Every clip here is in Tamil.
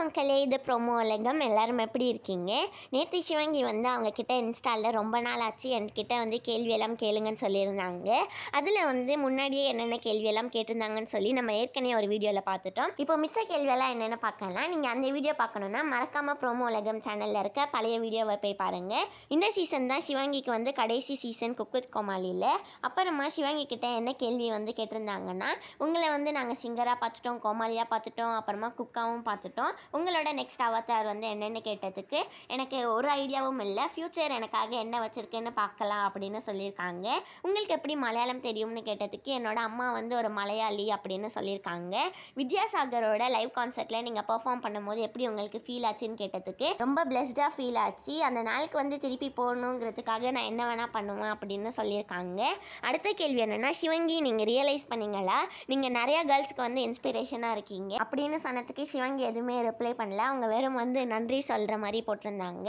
மக்களே இது ப்ரொமோ உலகம் எல்லாரும் எப்படி இருக்கீங்க நேற்று சிவங்கி வந்து அவங்கக்கிட்ட இன்ஸ்டாலில் ரொம்ப நாள் ஆச்சு என்கிட்ட வந்து கேள்வியெல்லாம் கேளுங்கன்னு சொல்லியிருந்தாங்க அதில் வந்து முன்னாடியே என்னென்ன கேள்வியெல்லாம் கேட்டிருந்தாங்கன்னு சொல்லி நம்ம ஏற்கனவே ஒரு வீடியோவில் பார்த்துட்டோம் இப்போ மிச்ச கேள்வியெல்லாம் என்னென்ன பார்க்கலாம் நீங்கள் அந்த வீடியோ பார்க்கணுன்னா மறக்காமல் ப்ரோமோ உலகம் சேனலில் இருக்க பழைய வீடியோவை போய் பாருங்கள் இந்த சீசன் தான் சிவங்கிக்கு வந்து கடைசி சீசன் குக்குத் கோமாளியில் அப்புறமா சிவங்கி கிட்ட என்ன கேள்வி வந்து கேட்டிருந்தாங்கன்னா உங்களை வந்து நாங்கள் சிங்கராக பார்த்துட்டோம் கோமாளியாக பார்த்துட்டோம் அப்புறமா குக்காவும் பார்த்துட்டோம் உங்களோட நெக்ஸ்ட் அவத்தார் வந்து என்னென்னு கேட்டதுக்கு எனக்கு ஒரு ஐடியாவும் இல்லை ஃப்யூச்சர் எனக்காக என்ன வச்சுருக்குன்னு பார்க்கலாம் அப்படின்னு சொல்லியிருக்காங்க உங்களுக்கு எப்படி மலையாளம் தெரியும்னு கேட்டதுக்கு என்னோட அம்மா வந்து ஒரு மலையாளி அப்படின்னு சொல்லியிருக்காங்க வித்யாசாகரோட லைவ் கான்சர்ட்டில் நீங்கள் பர்ஃபார்ம் பண்ணும்போது எப்படி உங்களுக்கு ஃபீல் ஆச்சுன்னு கேட்டதுக்கு ரொம்ப பிளெஸ்டாக ஃபீல் ஆச்சு அந்த நாளுக்கு வந்து திருப்பி போகணுங்கிறதுக்காக நான் என்ன வேணால் பண்ணுவேன் அப்படின்னு சொல்லியிருக்காங்க அடுத்த கேள்வி என்னென்னா சிவங்கி நீங்கள் ரியலைஸ் பண்ணீங்களா நீங்கள் நிறையா கேர்ள்ஸ்க்கு வந்து இன்ஸ்பிரேஷனாக இருக்கீங்க அப்படின்னு சொன்னதுக்கு சிவங்கி எதுவுமே ரிப்ளை பண்ணல அவங்க வெறும் வந்து நன்றி சொல்கிற மாதிரி போட்டிருந்தாங்க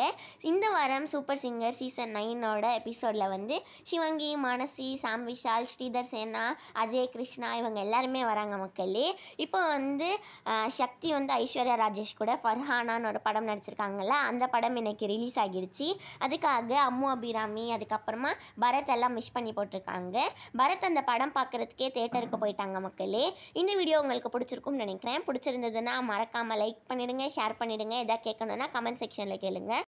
இந்த வாரம் சூப்பர் சிங்கர் சீசன் நைனோட எபிசோடில் வந்து சிவங்கி மானசி சாம் விஷால் ஸ்ரீதர் சேனா அஜய் கிருஷ்ணா இவங்க எல்லாருமே வராங்க மக்களே இப்போ வந்து சக்தி வந்து ஐஸ்வர்யா ராஜேஷ் கூட ஃபர்ஹானான்னு ஒரு படம் நடிச்சிருக்காங்கல்ல அந்த படம் இன்னைக்கு ரிலீஸ் ஆகிடுச்சு அதுக்காக அம்மு அபிராமி அதுக்கப்புறமா பரத் எல்லாம் மிஸ் பண்ணி போட்டிருக்காங்க பரத் அந்த படம் பார்க்குறதுக்கே தேட்டருக்கு போயிட்டாங்க மக்களே இந்த வீடியோ உங்களுக்கு பிடிச்சிருக்கும்னு நினைக்கிறேன் பிடிச்சிருந்ததுன்னா மறக்காமல் லைக் பண்ணி பண்ணிடுங்க ஷேர் பண்ணிடுங்க எதாவது கேட்கணுன்னா கமெண்ட் செக்ஷனில் கேளுங்க